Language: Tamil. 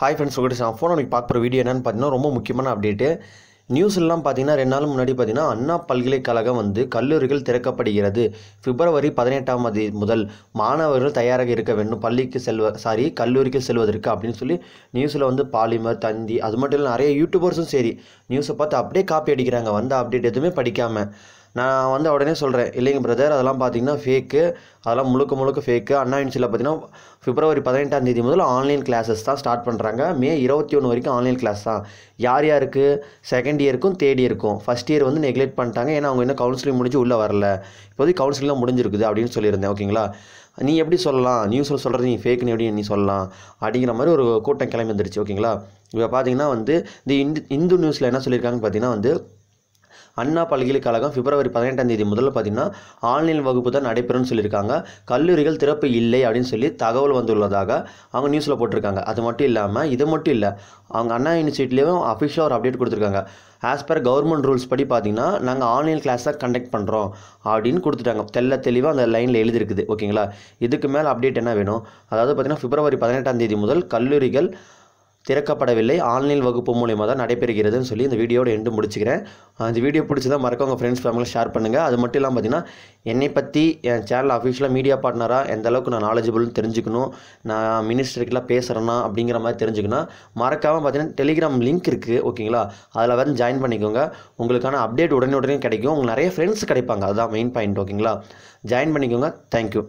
ஹாய் ஃப்ரெண்ட்ஸ் உங்களுக்கு நான் ஃபோன் உனக்கு பார்க்குற வீடியோ என்னென்னு பார்த்தீங்கன்னா ரொம்ப முக்கியமான அப்டேட்டு நியூஸ்லாம் பார்த்தீங்கன்னா ரெண்டு நாள் முன்னாடி பார்த்தீங்கன்னா அண்ணா பல்கலைக்கழகம் வந்து கல்லூரிகள் திறக்கப்படுகிறது பிப்ரவரி பதினெட்டாம் தேதி முதல் மாணவர்கள் தயாராக இருக்க வேண்டும் பள்ளிக்கு செல்வ சாரி கல்லூரிக்கு செல்வதற்கு அப்படின்னு சொல்லி நியூஸில் வந்து பாலிமர் தந்தி அது மட்டும் இல்லை நிறைய யூடியூபர்ஸும் சரி நியூஸை பார்த்து அப்படியே காப்பி அடிக்கிறாங்க வந்த அப்டேட் எதுவுமே படிக்காமல் நான் வந்து உடனே சொல்கிறேன் இல்லைங்க பிரதர் அதெல்லாம் பார்த்தீங்கன்னா ஃபேக்கு அதெல்லாம் முழுக்க முழுக்க ஃபேக்கு அண்ணா யூனிவர்சிட்டியில் பார்த்தீங்கன்னா பிப்ரவரி பதினெட்டாம் தேதி முதல் ஆன்லைன் கிளாஸஸ் தான் ஸ்டார்ட் பண்ணுறாங்க மே இருபத்தி ஒன்று வரைக்கும் ஆன்லைன் கிளாஸ் தான் யார் யாருக்கு செகண்ட் இயருக்கும் தேர்ட் இயருக்கும் ஃபஸ்ட் இயர் வந்து நெக்லெக்ட் பண்ணிட்டாங்க ஏன்னா அவங்க இன்னும் கவுன்சிலிங் முடிஞ்சு உள்ளே வரல இப்போதைக்கு கவுன்சிலிங்லாம் முடிஞ்சிருக்குது அப்படின்னு சொல்லியிருந்தேன் ஓகேங்களா நீ எப்படி சொல்லலாம் நியூஸில் சொல்கிறது நீ ஃபேக்னு எப்படி நீ சொல்லலாம் அப்படிங்கிற மாதிரி ஒரு கூட்டம் கிளம்பி வந்துருச்சு ஓகேங்களா இப்போ பார்த்தீங்கன்னா வந்து இந்த இந்து இந்து நியூஸில் என்ன சொல்லியிருக்காங்கன்னு பார்த்தீங்கன்னா வந்து அண்ணா பல்கலைக்கழகம் பிப்ரவரி பதினெட்டாம் தேதி முதல்ல பார்த்தீங்கன்னா ஆன்லைன் வகுப்பு தான் நடைபெறும்னு சொல்லியிருக்காங்க கல்லூரிகள் திறப்பு இல்லை அப்படின்னு சொல்லி தகவல் வந்துள்ளதாக அவங்க நியூஸில் போட்டிருக்காங்க அது மட்டும் இல்லாமல் இது மட்டும் இல்லை அவங்க அண்ணா யூனிவர்சிட்டிலேயும் அஃபிஷியலாக ஒரு அப்டேட் கொடுத்துருக்காங்க ஆஸ் பர் கவர்மெண்ட் ரூல்ஸ் படி பார்த்தீங்கன்னா நாங்கள் ஆன்லைன் தான் கண்டக்ட் பண்ணுறோம் அப்படின்னு கொடுத்துட்டாங்க தெல்ல தெளிவாக அந்த லைனில் எழுதிருக்குது ஓகேங்களா இதுக்கு மேலே அப்டேட் என்ன வேணும் அதாவது பார்த்திங்கன்னா பிப்ரவரி பதினெட்டாம் தேதி முதல் கல்லூரிகள் திறக்கப்படவில்லை ஆன்லைன் வகுப்பு மூலியமாக தான் நடைபெறுகிறதுன்னு சொல்லி இந்த வீடியோட எண்டு முடிச்சுக்கிறேன் இந்த வீடியோ பிடிச்சதான் மறக்க உங்கள் ஃப்ரெண்ட்ஸ் ஃபேமிலியில் ஷேர் பண்ணுங்கள் அது மட்டும் இல்லாமல் பார்த்தீங்கன்னா என்னை பற்றி என் சேனல் அஃபிஷியலாக மீடியா பார்ட்னராக எந்த அளவுக்கு நான் நாலேஜபிள்னு தெரிஞ்சுக்கணும் நான் மினிஸ்டருக்குலாம் பேசுகிறேன்னா அப்படிங்கிற மாதிரி தெரிஞ்சுக்கணும் மறக்காமல் பார்த்தீங்கன்னா டெலிகிராம் லிங்க் இருக்குது ஓகேங்களா அதில் வந்து ஜாயின் பண்ணிக்கோங்க உங்களுக்கான அப்டேட் உடனே உடனே கிடைக்கும் உங்களுக்கு நிறைய ஃப்ரெண்ட்ஸ் கிடைப்பாங்க அதுதான் மெயின் பாயிண்ட் ஓகேங்களா ஜாயின் பண்ணிக்கோங்க தேங்க்யூ